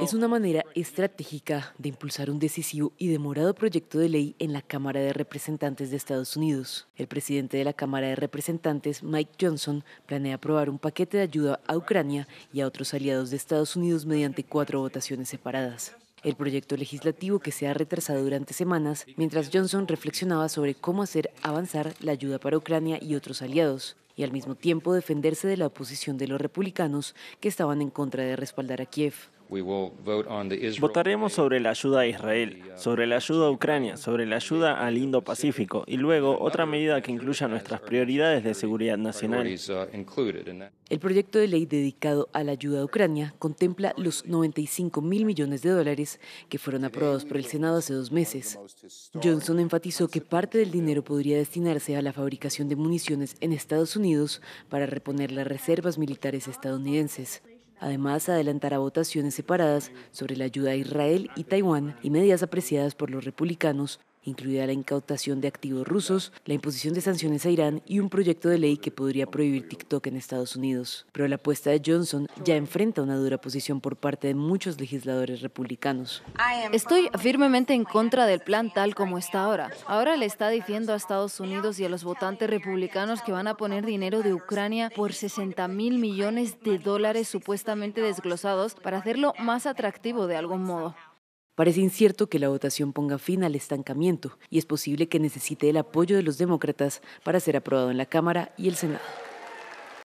Es una manera estratégica de impulsar un decisivo y demorado proyecto de ley en la Cámara de Representantes de Estados Unidos. El presidente de la Cámara de Representantes, Mike Johnson, planea aprobar un paquete de ayuda a Ucrania y a otros aliados de Estados Unidos mediante cuatro votaciones separadas. El proyecto legislativo que se ha retrasado durante semanas mientras Johnson reflexionaba sobre cómo hacer avanzar la ayuda para Ucrania y otros aliados y al mismo tiempo defenderse de la oposición de los republicanos que estaban en contra de respaldar a Kiev. Votaremos sobre la ayuda a Israel, uh, sobre la ayuda a Ucrania, sobre la ayuda al Indo-Pacífico y luego otra medida que incluya nuestras prioridades de seguridad nacional. Uh, el proyecto de ley dedicado a la ayuda a Ucrania contempla los 95 mil millones de dólares que fueron aprobados por el Senado hace dos meses. Johnson enfatizó que parte del dinero podría destinarse a la fabricación de municiones en Estados Unidos para reponer las reservas militares estadounidenses. Además, adelantará votaciones separadas sobre la ayuda a Israel y Taiwán y medidas apreciadas por los republicanos incluida la incautación de activos rusos, la imposición de sanciones a Irán y un proyecto de ley que podría prohibir TikTok en Estados Unidos. Pero la apuesta de Johnson ya enfrenta una dura posición por parte de muchos legisladores republicanos. Estoy firmemente en contra del plan tal como está ahora. Ahora le está diciendo a Estados Unidos y a los votantes republicanos que van a poner dinero de Ucrania por 60 mil millones de dólares supuestamente desglosados para hacerlo más atractivo de algún modo. Parece incierto que la votación ponga fin al estancamiento y es posible que necesite el apoyo de los demócratas para ser aprobado en la Cámara y el Senado.